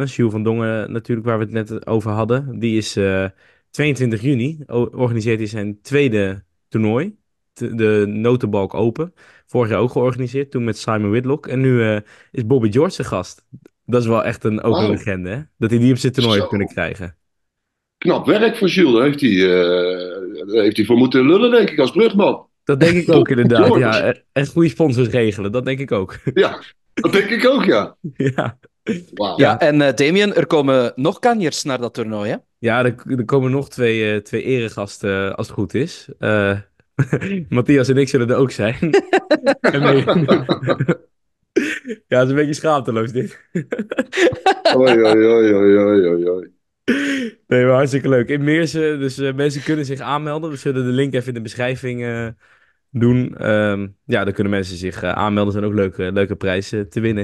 Jules van Dongen eh, natuurlijk, waar we het net over hadden. Die is 22 eh, juni, organiseert hij zijn tweede toernooi. De Notenbalk Open. Vorig jaar ook georganiseerd, toen met Simon Whitlock. En nu eh, is Bobby George de gast. Dat is wel echt een, open legende, hè? Dat hij die op zijn toernooi heeft kunnen krijgen. Knap werk voor Jules. Daar heeft hij, heeft hij voor moeten lullen, denk ik, als brugman. Dat denk ik ook, inderdaad. Ja, en goede sponsors regelen, dat denk ik ook. Ja, dat denk ik ook, ja. ja. Ja, en uh, Damien, er komen nog kanjers naar dat toernooi, hè? Ja, er, komen nog twee, eh, twee eregasten eh, als het goed is. Matthias en ik zullen er ook zijn. ja, het is een beetje schaamteloos dit. oi, oi, oi, oi, oi. Nee, maar hartstikke leuk. In Meersen, dus mensen kunnen zich aanmelden. We zullen de link even in de beschrijving doen. Ehm, ja, dan kunnen mensen zich aanmelden. Er zijn ook leuke, leuke prijzen te winnen.